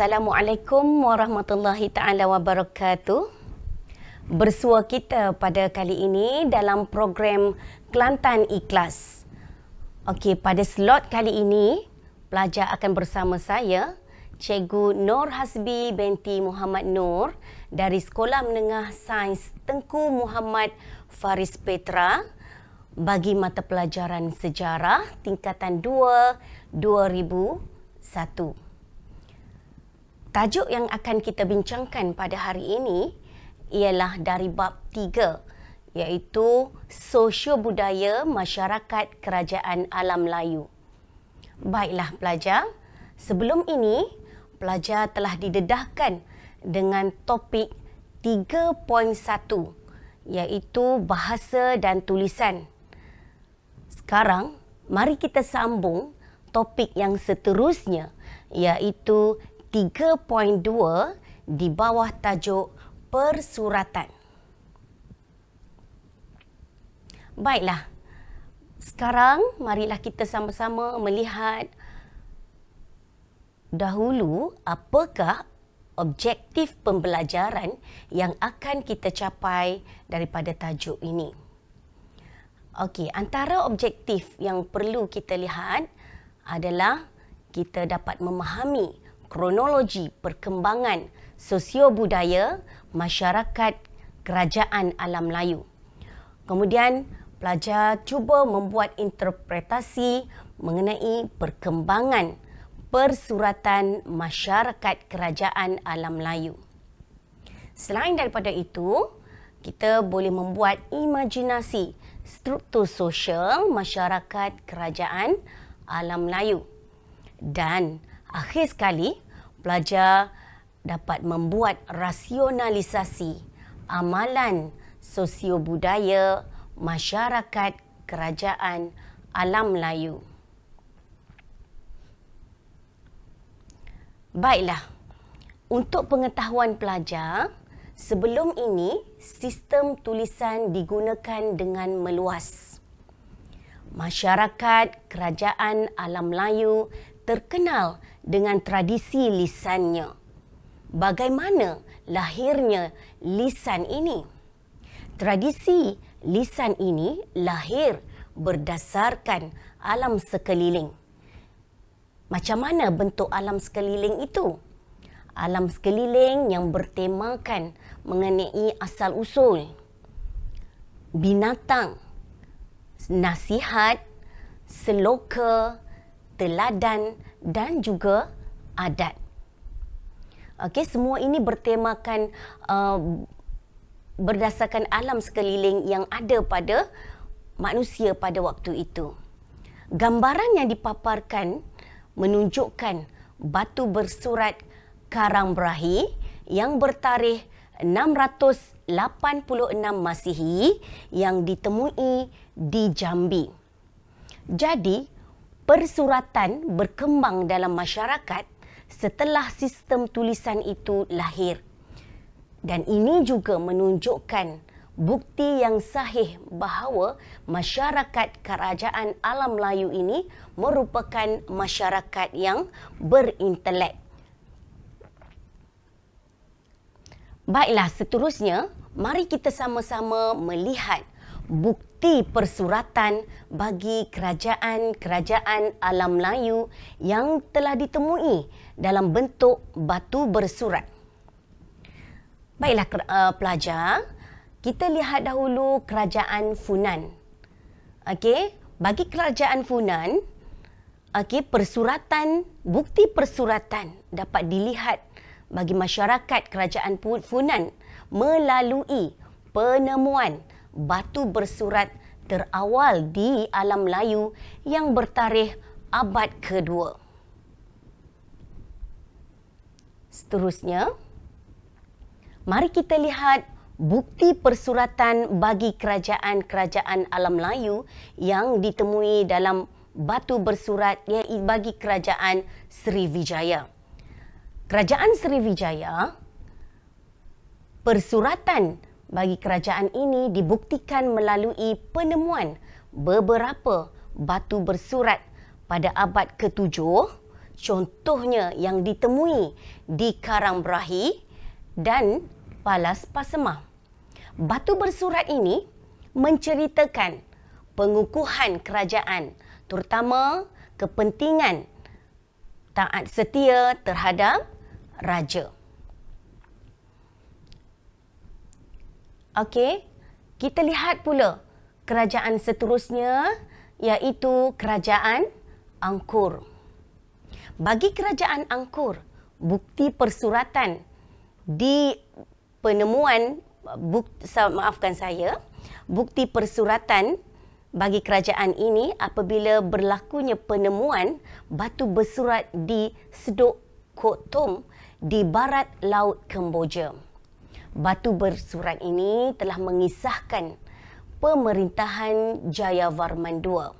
Assalamualaikum warahmatullahi taala wabarakatuh. Bersua kita pada kali ini dalam program Kelantan Ikhlas. Okey, pada slot kali ini pelajar akan bersama saya Cikgu Nur Hasbi binti Muhammad Nur dari Sekolah Menengah Sains Tengku Muhammad Faris Petra bagi mata pelajaran sejarah tingkatan 2 2001. Tajuk yang akan kita bincangkan pada hari ini ialah dari bab tiga, iaitu sosio budaya masyarakat kerajaan alam Melayu. Baiklah pelajar, sebelum ini pelajar telah didedahkan dengan topik 3.1 iaitu bahasa dan tulisan. Sekarang mari kita sambung topik yang seterusnya iaitu 3.2 di bawah tajuk persuratan. Baiklah. Sekarang marilah kita sama-sama melihat dahulu apakah objektif pembelajaran yang akan kita capai daripada tajuk ini. Okey, antara objektif yang perlu kita lihat adalah kita dapat memahami kronologi perkembangan sosiobudaya masyarakat kerajaan alam Melayu. Kemudian pelajar cuba membuat interpretasi mengenai perkembangan persuratan masyarakat kerajaan alam Melayu. Selain daripada itu, kita boleh membuat imajinasi struktur sosial masyarakat kerajaan alam Melayu. Dan Akhir sekali, pelajar dapat membuat rasionalisasi amalan sosiobudaya masyarakat kerajaan alam Melayu. Baiklah, untuk pengetahuan pelajar, sebelum ini sistem tulisan digunakan dengan meluas. Masyarakat kerajaan alam Melayu terkenal dengan dengan tradisi lisannya. Bagaimana lahirnya lisan ini? Tradisi lisan ini lahir berdasarkan alam sekeliling. Macam mana bentuk alam sekeliling itu? Alam sekeliling yang bertemakan mengenai asal-usul, binatang, nasihat, seloka, teladan dan juga adat. Okey, semua ini bertemakan uh, berdasarkan alam sekeliling yang ada pada manusia pada waktu itu. Gambaran yang dipaparkan menunjukkan batu bersurat karang berahi yang bertarikh 686 Masihi yang ditemui di Jambi. Jadi, persuratan berkembang dalam masyarakat setelah sistem tulisan itu lahir. Dan ini juga menunjukkan bukti yang sahih bahawa masyarakat kerajaan alam Melayu ini merupakan masyarakat yang berintelek. Baiklah, seterusnya, mari kita sama-sama melihat bukti bukti persuratan bagi kerajaan-kerajaan alam Melayu yang telah ditemui dalam bentuk batu bersurat. Baiklah eh, pelajar, kita lihat dahulu kerajaan Funan. Okey, bagi kerajaan Funan, okey persuratan, bukti persuratan dapat dilihat bagi masyarakat kerajaan Funan melalui penemuan batu bersurat terawal di alam Melayu yang bertarikh abad kedua. Seterusnya, mari kita lihat bukti persuratan bagi kerajaan-kerajaan alam Melayu yang ditemui dalam batu bersurat yang bagi kerajaan Sri Vijaya. Kerajaan Sri Vijaya persuratan bagi kerajaan ini dibuktikan melalui penemuan beberapa batu bersurat pada abad ke-7 contohnya yang ditemui di Karang Brahi dan Palas Pasemah. Batu bersurat ini menceritakan pengukuhan kerajaan terutama kepentingan taat setia terhadap raja. Okey, kita lihat pula kerajaan seterusnya iaitu kerajaan Angkor. Bagi kerajaan Angkor, bukti persuratan di penemuan bukti, maafkan saya, bukti persuratan bagi kerajaan ini apabila berlakunya penemuan batu bersurat di Sedok Kotom di barat laut Kemboja batu bersurat ini telah mengisahkan pemerintahan Jayavarman II.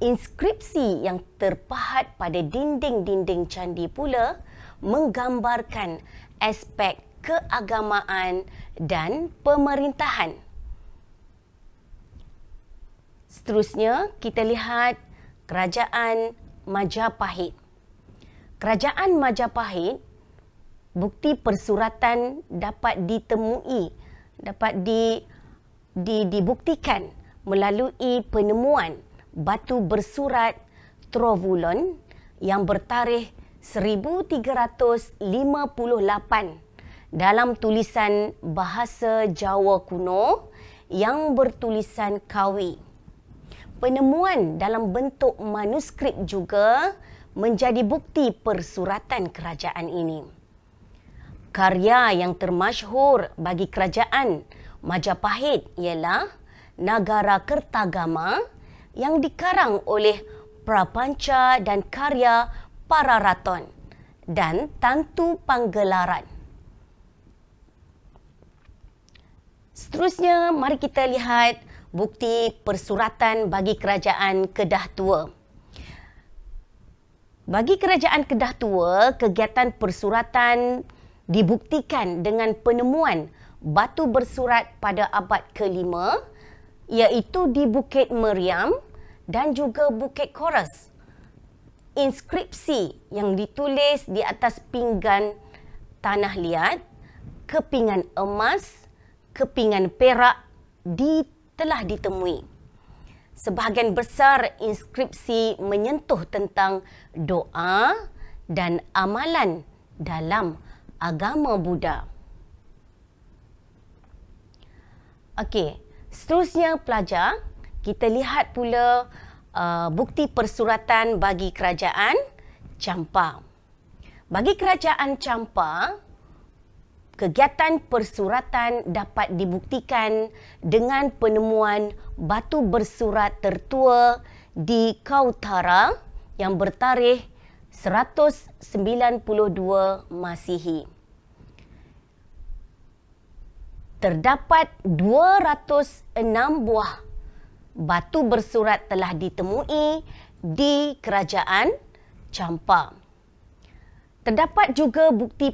Inskripsi yang terpahat pada dinding-dinding candi pula menggambarkan aspek keagamaan dan pemerintahan. Seterusnya, kita lihat Kerajaan Majapahit. Kerajaan Majapahit bukti persuratan dapat ditemui dapat di, di dibuktikan melalui penemuan batu bersurat Trovulon yang bertarikh 1358 dalam tulisan bahasa Jawa kuno yang bertulisan Kawi. Penemuan dalam bentuk manuskrip juga menjadi bukti persuratan kerajaan ini karya yang termasyhur bagi kerajaan Majapahit ialah Nagara Kertagama yang dikarang oleh Prapanca dan karya Para Raton dan Tantu Panggelaran. Seterusnya, mari kita lihat bukti persuratan bagi Kerajaan Kedah Tua. Bagi Kerajaan Kedah Tua, kegiatan persuratan dibuktikan dengan penemuan batu bersurat pada abad kelima iaitu di Bukit Meriam dan juga Bukit Koras. Inskripsi yang ditulis di atas pinggan tanah liat, kepingan emas, kepingan perak di, telah ditemui. Sebahagian besar inskripsi menyentuh tentang doa dan amalan dalam agama Buddha. Okey, seterusnya pelajar, kita lihat pula uh, bukti persuratan bagi kerajaan Champa. Bagi kerajaan Champa, kegiatan persuratan dapat dibuktikan dengan penemuan batu bersurat tertua di Kautara yang bertarikh 1500 192 Masihi. Terdapat 206 buah batu bersurat telah ditemui di kerajaan Champa. Terdapat juga bukti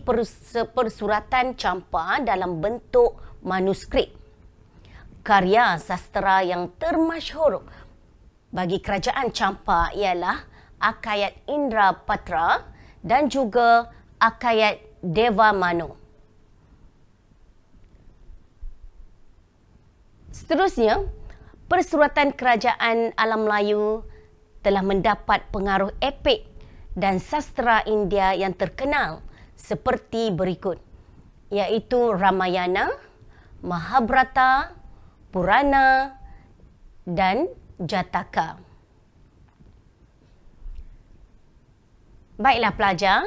persuratan Champa dalam bentuk manuskrip. Karya sastra yang termasyhur bagi kerajaan Champa ialah Akayat Indra Patra dan juga Akayat Deva Manu. Seterusnya, Persuratan Kerajaan Alam Melayu telah mendapat pengaruh epik dan sastra India yang terkenal seperti berikut iaitu Ramayana, Mahabharata, Purana dan Jataka. Baiklah pelajar,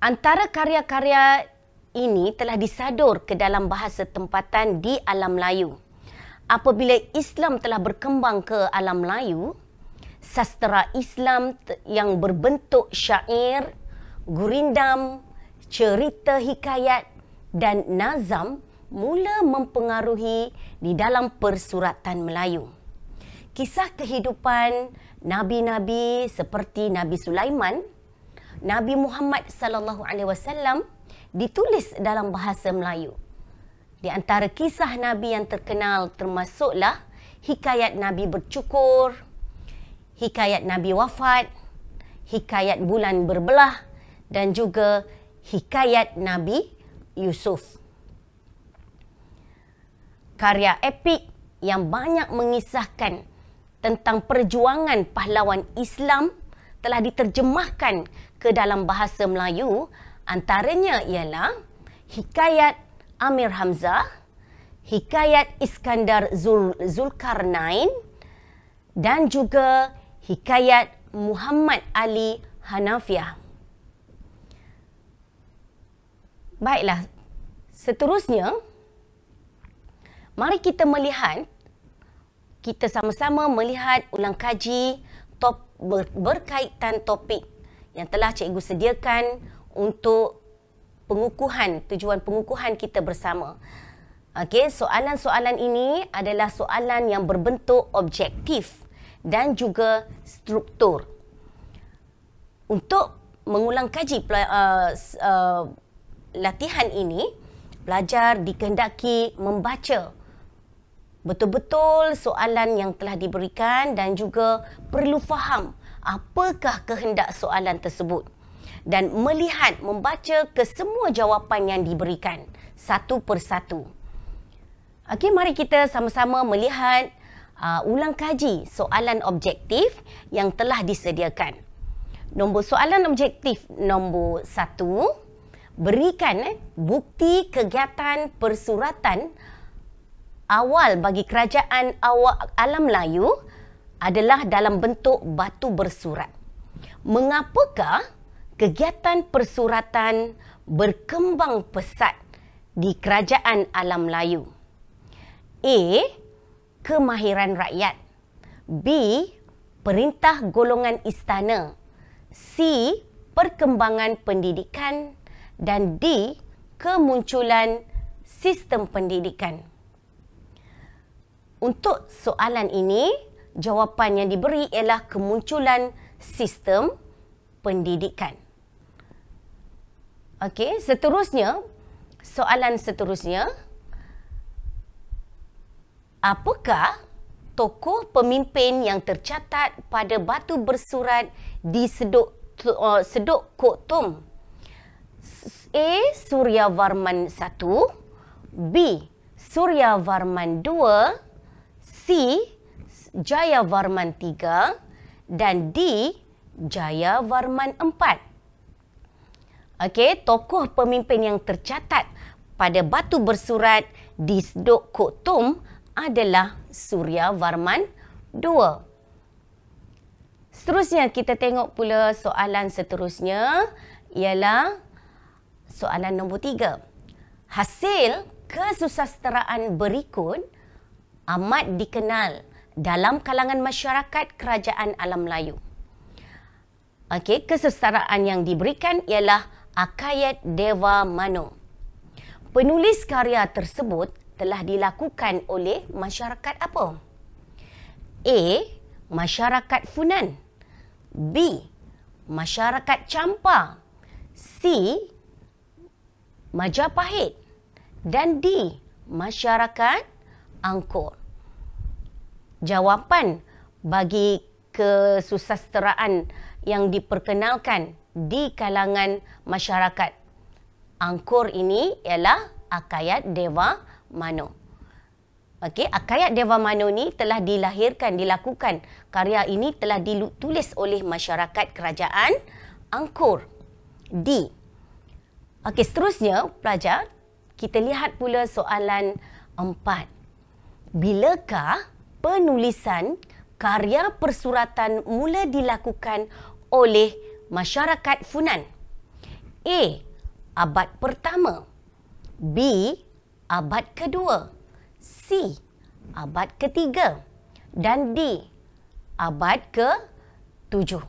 antara karya-karya ini telah disadur ke dalam bahasa tempatan di alam Melayu. Apabila Islam telah berkembang ke alam Melayu, sastra Islam yang berbentuk syair, gurindam, cerita hikayat dan nazam mula mempengaruhi di dalam persuratan Melayu. Kisah kehidupan nabi-nabi seperti Nabi Sulaiman, Nabi Muhammad sallallahu alaihi wasallam ditulis dalam bahasa Melayu. Di antara kisah nabi yang terkenal termasuklah hikayat nabi bercukur, hikayat nabi wafat, hikayat bulan berbelah dan juga hikayat nabi Yusuf. Karya epik yang banyak mengisahkan tentang perjuangan pahlawan Islam telah diterjemahkan ke dalam bahasa Melayu antaranya ialah Hikayat Amir Hamzah, Hikayat Iskandar Zul Zulkarnain dan juga Hikayat Muhammad Ali Hanafiah. Baiklah, seterusnya mari kita melihat kita sama-sama melihat ulang kaji top ber, berkaitan topik yang telah cikgu sediakan untuk pengukuhan tujuan pengukuhan kita bersama. Okey, soalan-soalan ini adalah soalan yang berbentuk objektif dan juga struktur. Untuk mengulang kaji uh, uh, latihan ini, pelajar dikehendaki membaca betul-betul soalan yang telah diberikan dan juga perlu faham apakah kehendak soalan tersebut dan melihat membaca kesemua jawapan yang diberikan satu persatu. Okey, mari kita sama-sama melihat uh, ulang kaji soalan objektif yang telah disediakan. Nombor soalan objektif nombor satu, berikan eh, bukti kegiatan persuratan awal bagi kerajaan awal alam Melayu adalah dalam bentuk batu bersurat. Mengapakah kegiatan persuratan berkembang pesat di kerajaan alam Melayu? A. Kemahiran rakyat B. Perintah golongan istana C. Perkembangan pendidikan dan D. Kemunculan sistem pendidikan. Untuk soalan ini, jawapan yang diberi ialah kemunculan sistem pendidikan. Okey, seterusnya, soalan seterusnya, apakah tokoh pemimpin yang tercatat pada batu bersurat di sedok uh, eh, seduk Kok A. Surya Varman 1, B. Surya Varman C Jaya Varman 3 dan D Jaya Varman 4. Okey, tokoh pemimpin yang tercatat pada batu bersurat di Sdok Kok adalah Surya Varman 2. Seterusnya kita tengok pula soalan seterusnya ialah soalan nombor 3. Hasil kesusasteraan berikut amat dikenal dalam kalangan masyarakat kerajaan alam Melayu. Okey, kesesaraan yang diberikan ialah Akayat Dewa Mano. Penulis karya tersebut telah dilakukan oleh masyarakat apa? A. Masyarakat Funan B. Masyarakat Champa C. Majapahit dan D. Masyarakat angkur. Jawapan bagi kesusasteraan yang diperkenalkan di kalangan masyarakat. Angkor ini ialah Akayat Dewa Mano. Okey, Akayat Dewa Mano ini telah dilahirkan, dilakukan. Karya ini telah ditulis oleh masyarakat kerajaan Angkor D. Okey, seterusnya pelajar, kita lihat pula soalan empat bilakah penulisan karya persuratan mula dilakukan oleh masyarakat Funan? A. Abad pertama B. Abad kedua C. Abad ketiga dan D. Abad ke tujuh.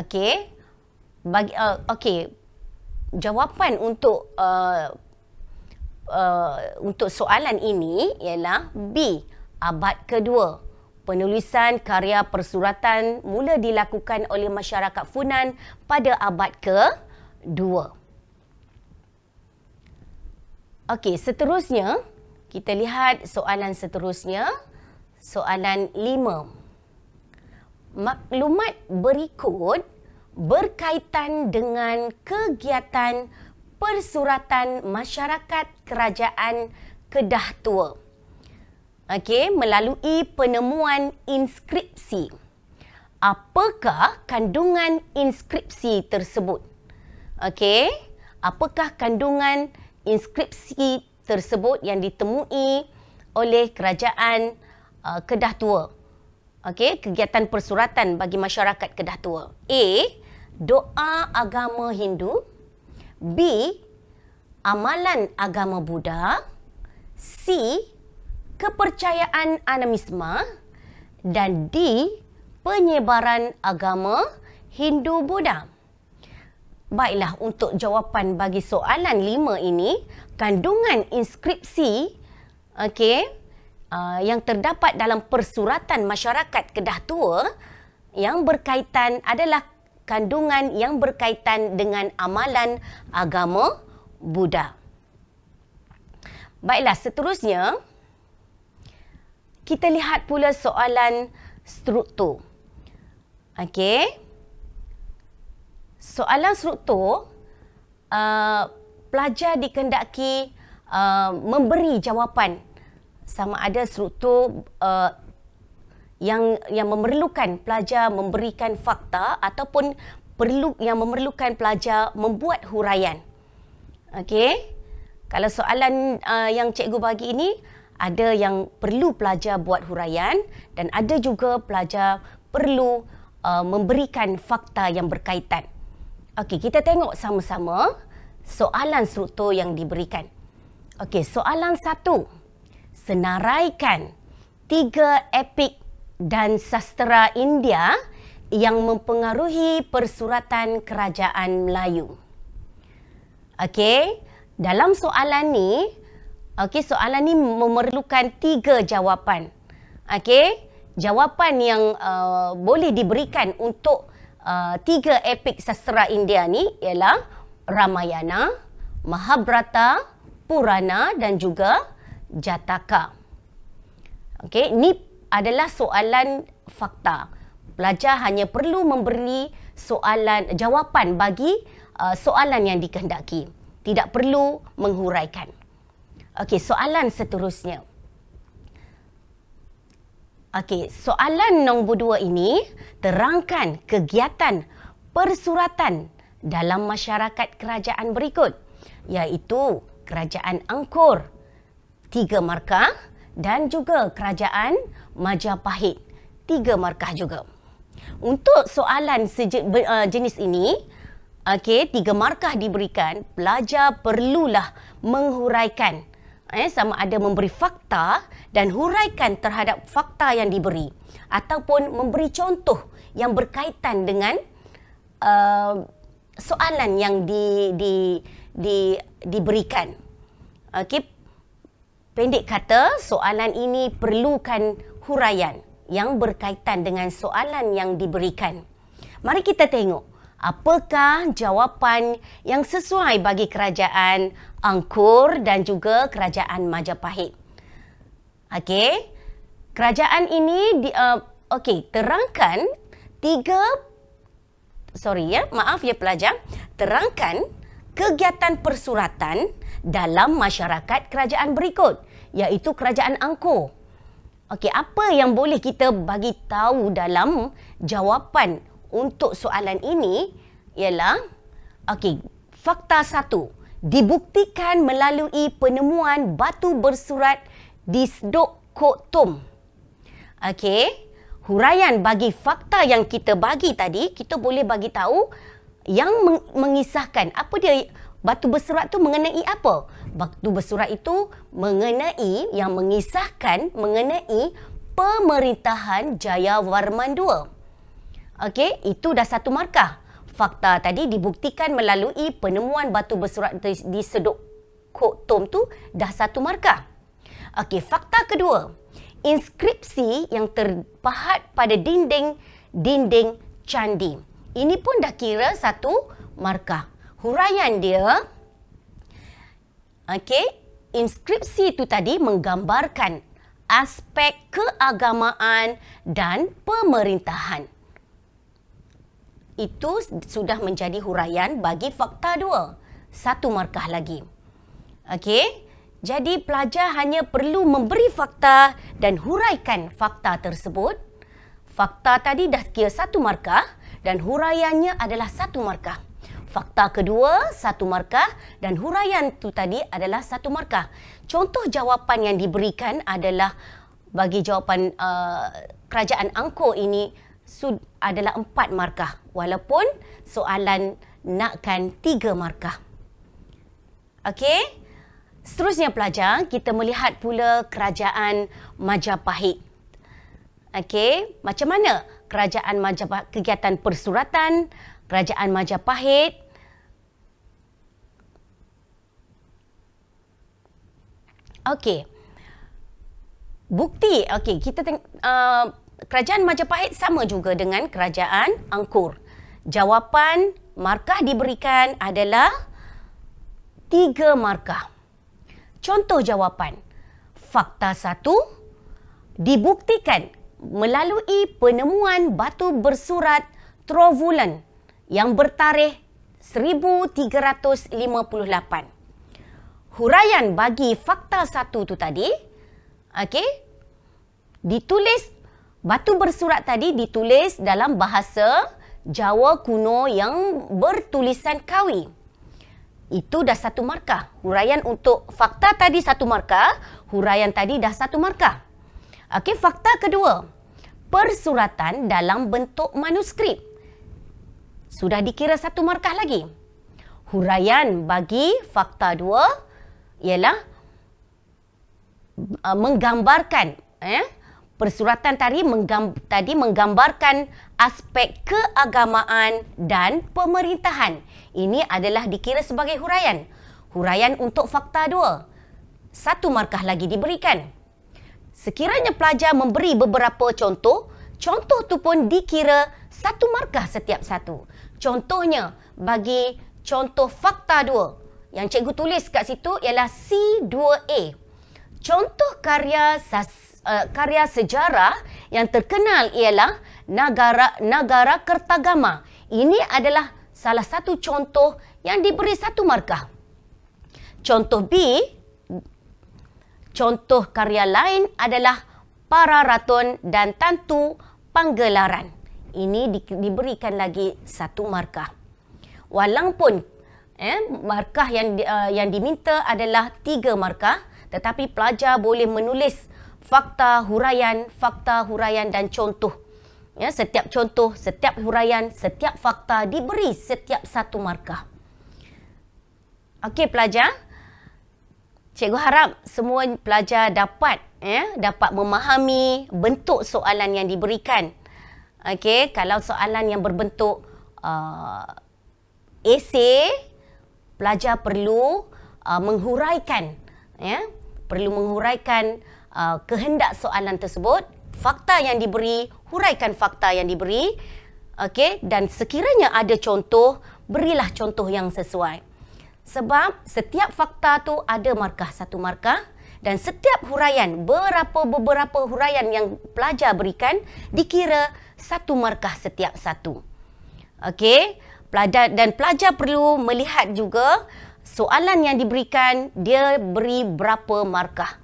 Okey. Bagi uh, okey. Jawapan untuk uh, uh, untuk soalan ini ialah B abad kedua. Penulisan karya persuratan mula dilakukan oleh masyarakat Funan pada abad ke-2. Okey, seterusnya kita lihat soalan seterusnya, soalan 5. Maklumat berikut berkaitan dengan kegiatan Persuratan Masyarakat Kerajaan Kedah Tua. Okey, melalui penemuan inskripsi. Apakah kandungan inskripsi tersebut? Okey, apakah kandungan inskripsi tersebut yang ditemui oleh kerajaan uh, Kedah Tua? Okey, kegiatan persuratan bagi masyarakat Kedah Tua. A. Doa agama Hindu. B. Amalan agama Buddha. C. Kepercayaan animisme. Dan D. Penyebaran agama Hindu-Buddha. Baiklah, untuk jawapan bagi soalan lima ini, kandungan inskripsi okay, uh, yang terdapat dalam Persuratan Masyarakat Kedah Tua yang berkaitan adalah kandungan yang berkaitan dengan amalan agama Buddha. Baiklah, seterusnya kita lihat pula soalan struktur. Okey. Soalan struktur uh, pelajar dikendaki uh, memberi jawapan sama ada struktur uh, yang yang memerlukan pelajar memberikan fakta ataupun perlu yang memerlukan pelajar membuat huraian. Okey. Kalau soalan uh, yang cikgu bagi ini ada yang perlu pelajar buat huraian dan ada juga pelajar perlu uh, memberikan fakta yang berkaitan. Okey, kita tengok sama-sama soalan struktur yang diberikan. Okey, soalan satu. Senaraikan tiga epik dan sastra India yang mempengaruhi persuratan kerajaan Melayu. Okey, dalam soalan ni, okey soalan ni memerlukan tiga jawapan. Okey, jawapan yang uh, boleh diberikan untuk uh, tiga epik sastra India ni ialah Ramayana, Mahabharata, Purana dan juga Jataka. Okey, ni adalah soalan fakta. Pelajar hanya perlu memberi soalan jawapan bagi uh, soalan yang dikehendaki. Tidak perlu menghuraikan. Okey, soalan seterusnya. Okey, soalan nombor dua ini terangkan kegiatan persuratan dalam masyarakat kerajaan berikut iaitu kerajaan Angkor tiga markah dan juga kerajaan Majapahit. Tiga markah juga. Untuk soalan uh, jenis ini, okay tiga markah diberikan, pelajar perlulah menghuraikan eh sama ada memberi fakta dan huraikan terhadap fakta yang diberi ataupun memberi contoh yang berkaitan dengan uh, soalan yang di di di diberikan. okay. Pendek kata, soalan ini perlukan huraian yang berkaitan dengan soalan yang diberikan. Mari kita tengok apakah jawapan yang sesuai bagi kerajaan Angkor dan juga kerajaan Majapahit. Okey, kerajaan ini di, uh, okey terangkan tiga sorry ya maaf ya pelajar terangkan kegiatan persuratan dalam masyarakat kerajaan berikut iaitu kerajaan Angkor. Okey, apa yang boleh kita bagi tahu dalam jawapan untuk soalan ini ialah okey, fakta satu dibuktikan melalui penemuan batu bersurat di Sdok Koktum. Okey, huraian bagi fakta yang kita bagi tadi, kita boleh bagi tahu yang mengisahkan apa dia batu berserat tu mengenai apa? Batu berserat itu mengenai yang mengisahkan mengenai pemerintahan Jayawarman II. Okey, itu dah satu markah. Fakta tadi dibuktikan melalui penemuan batu berserat di, di Seduk Kok Tom tu dah satu markah. Okey, fakta kedua. Inskripsi yang terpahat pada dinding dinding candi. Ini pun dah kira satu markah. Huraian dia, okay, inskripsi itu tadi menggambarkan aspek keagamaan dan pemerintahan. Itu sudah menjadi huraian bagi fakta dua. Satu markah lagi. okay. Jadi pelajar hanya perlu memberi fakta dan huraikan fakta tersebut. Fakta tadi dah kira satu markah dan huraiannya adalah satu markah. Fakta kedua, satu markah dan huraian tu tadi adalah satu markah. Contoh jawapan yang diberikan adalah bagi jawapan uh, kerajaan Angkor ini sud- adalah empat markah walaupun soalan nakkan tiga markah. Okey, seterusnya pelajar, kita melihat pula kerajaan Majapahit. Okey, macam mana Kerajaan Majapahit Kegiatan Persuratan, Kerajaan Majapahit. Okey. Bukti. Okey, kita uh, Kerajaan Majapahit sama juga dengan Kerajaan Angkor. Jawapan markah diberikan adalah tiga markah. Contoh jawapan. Fakta satu, dibuktikan melalui penemuan batu bersurat Trovulan yang bertarikh 1358. Huraian bagi fakta satu tu tadi, okey, ditulis batu bersurat tadi ditulis dalam bahasa Jawa kuno yang bertulisan Kawi. Itu dah satu markah. Huraian untuk fakta tadi satu markah, huraian tadi dah satu markah. Okey, fakta kedua. Persuratan dalam bentuk manuskrip. Sudah dikira satu markah lagi. Huraian bagi fakta dua ialah uh, menggambarkan eh, persuratan tadi, menggamb tadi menggambarkan aspek keagamaan dan pemerintahan. Ini adalah dikira sebagai huraian. Huraian untuk fakta dua. Satu markah lagi diberikan. Sekiranya pelajar memberi beberapa contoh, contoh tu pun dikira satu markah setiap satu. Contohnya, bagi contoh fakta dua yang cikgu tulis kat situ ialah C2A. Contoh karya sas, uh, karya sejarah yang terkenal ialah Nagara Nagara Kertagama. Ini adalah salah satu contoh yang diberi satu markah. Contoh B Contoh karya lain adalah Para Raton dan Tantu Panggelaran. Ini di, diberikan lagi satu markah. Walaupun eh, markah yang uh, yang diminta adalah tiga markah, tetapi pelajar boleh menulis fakta huraian, fakta huraian dan contoh. Ya, setiap contoh, setiap huraian, setiap fakta diberi setiap satu markah. Okey pelajar, Cikgu harap semua pelajar dapat ya, dapat memahami bentuk soalan yang diberikan. Okey, kalau soalan yang berbentuk uh, esei, pelajar perlu uh, menghuraikan ya, perlu menghuraikan uh, kehendak soalan tersebut, fakta yang diberi, huraikan fakta yang diberi. Okey, dan sekiranya ada contoh, berilah contoh yang sesuai. Sebab setiap fakta tu ada markah satu markah dan setiap huraian berapa beberapa huraian yang pelajar berikan dikira satu markah setiap satu. Okey, pelajar dan pelajar perlu melihat juga soalan yang diberikan dia beri berapa markah.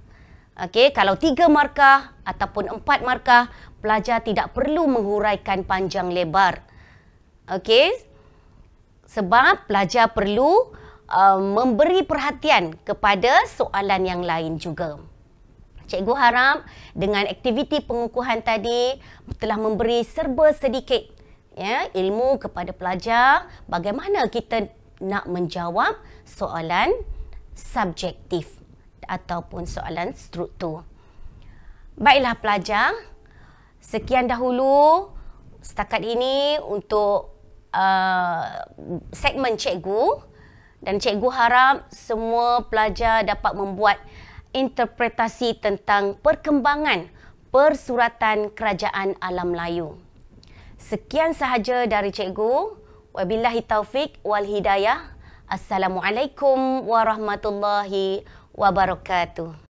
Okey, kalau tiga markah ataupun empat markah, pelajar tidak perlu menghuraikan panjang lebar. Okey, sebab pelajar perlu uh, memberi perhatian kepada soalan yang lain juga. Cikgu harap dengan aktiviti pengukuhan tadi telah memberi serba sedikit ya ilmu kepada pelajar bagaimana kita nak menjawab soalan subjektif ataupun soalan struktur. Baiklah pelajar, sekian dahulu setakat ini untuk uh, segmen cikgu dan cikgu harap semua pelajar dapat membuat interpretasi tentang perkembangan persuratan kerajaan alam Melayu. Sekian sahaja dari cikgu. Wabillahi taufik wal hidayah. Assalamualaikum warahmatullahi wabarakatuh.